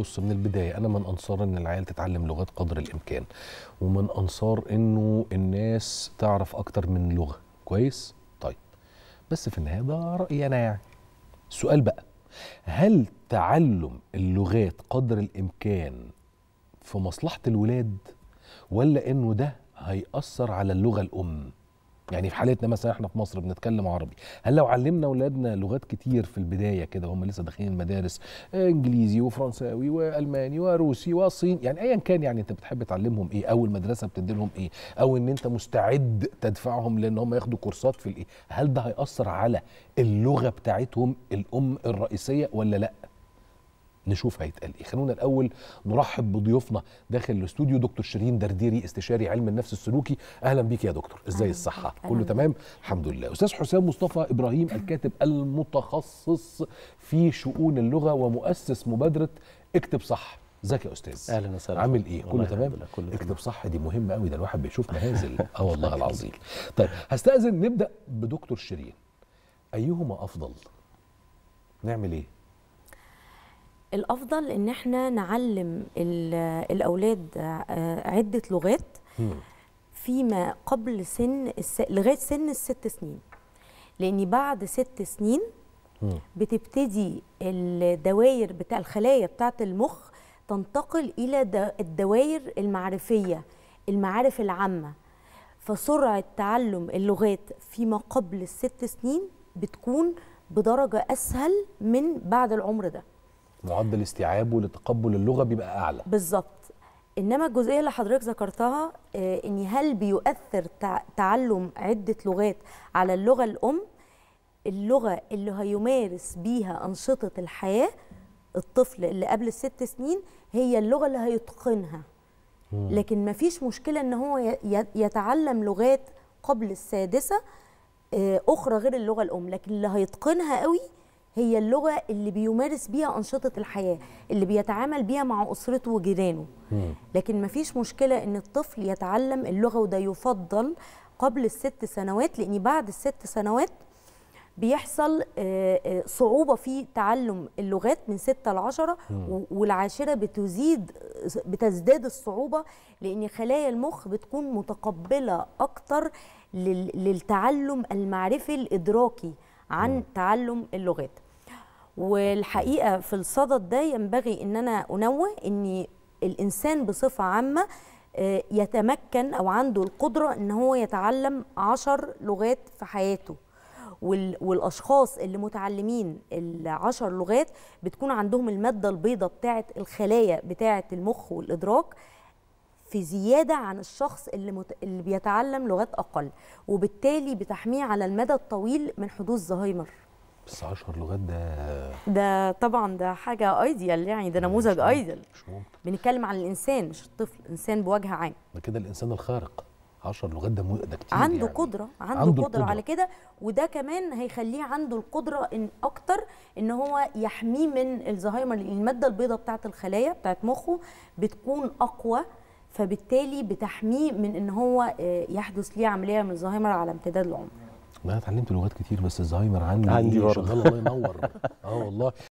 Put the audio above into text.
بص من البدايه انا من انصار ان العيال تتعلم لغات قدر الامكان ومن انصار انه الناس تعرف اكتر من لغه كويس طيب بس في النهايه ده رايي انا يعني السؤال بقى هل تعلم اللغات قدر الامكان في مصلحه الولاد ولا انه ده هيأثر على اللغه الام يعني في حالتنا مثلا احنا في مصر بنتكلم عربي هل لو علمنا اولادنا لغات كتير في البدايه كده هم لسه داخلين المدارس انجليزي وفرنساوي والماني وروسي وصيني يعني ايا كان يعني انت بتحب تعلمهم ايه او المدرسه بتدي لهم ايه او ان انت مستعد تدفعهم لان هم ياخدوا كورسات في الايه هل ده هياثر على اللغه بتاعتهم الام الرئيسيه ولا لا نشوف هيتقال ايه خلونا الاول نرحب بضيوفنا داخل الاستوديو دكتور شيرين درديري استشاري علم النفس السلوكي اهلا بيك يا دكتور ازاي الصحه أهلاً. كله تمام الحمد لله استاذ حسام مصطفى ابراهيم الكاتب المتخصص في شؤون اللغه ومؤسس مبادره اكتب صح ازيك يا استاذ اهلا وسهلا عامل ايه كله تمام كله اكتب صح دي مهمه قوي ده الواحد بيشوف مهازل اه والله العظيم طيب هستاذن نبدا بدكتور شيرين ايهما افضل نعمل ايه الافضل ان احنا نعلم الاولاد آه، عده لغات فيما قبل سن لغايه سن الست سنين لان بعد ست سنين بتبتدي الدواير بتاع الخلايا بتاعه المخ تنتقل الى الدواير المعرفيه المعارف العامه فسرعه تعلم اللغات فيما قبل الست سنين بتكون بدرجه اسهل من بعد العمر ده معدل استيعابه لتقبل اللغه بيبقى اعلى بالظبط انما الجزئيه اللي حضرتك ذكرتها آه، ان هل بيؤثر تعلم عده لغات على اللغه الام اللغه اللي هيمارس بيها انشطه الحياه الطفل اللي قبل الست سنين هي اللغه اللي هيتقنها لكن ما فيش مشكله ان هو يتعلم لغات قبل السادسه آه، اخرى غير اللغه الام لكن اللي هيتقنها قوي هي اللغه اللي بيمارس بيها انشطه الحياه اللي بيتعامل بيها مع اسرته وجيرانه لكن مفيش مشكله ان الطفل يتعلم اللغه وده يفضل قبل الست سنوات لان بعد الست سنوات بيحصل آه، آه، صعوبة في تعلم اللغات من 6 ل 10 والعاشرة بتزيد بتزداد الصعوبة لأن خلايا المخ بتكون متقبلة أكتر للتعلم المعرفي الإدراكي عن نعم. تعلم اللغات والحقيقه في الصدد ده ينبغي ان انا انوه ان الانسان بصفه عامه آه، يتمكن او عنده القدره ان هو يتعلم عشر لغات في حياته والاشخاص اللي متعلمين العشر لغات بتكون عندهم الماده البيضاء بتاعه الخلايا بتاعه المخ والادراك في زياده عن الشخص اللي مت... اللي بيتعلم لغات اقل وبالتالي بتحميه على المدى الطويل من حدوث زهايمر بس 10 لغات ده ده طبعا ده حاجه ايديال يعني ده نموذج ايديال مش ممكن بنتكلم عن الانسان مش الطفل انسان بوجه عام ده كده الانسان الخارق 10 لغات ده ده كتير عنده يعني. قدره عنده, عنده قدره على كده وده كمان هيخليه عنده القدره ان اكتر ان هو يحميه من الزهايمر لان الماده البيضاء بتاعه الخلايا بتاعه مخه بتكون اقوى فبالتالي بتحميه من ان هو آه، يحدث ليه عمليه من الزهايمر على امتداد العمر. انا اتعلمت لغات كتير بس الزهايمر عندي عندي شغال الله ينور اه والله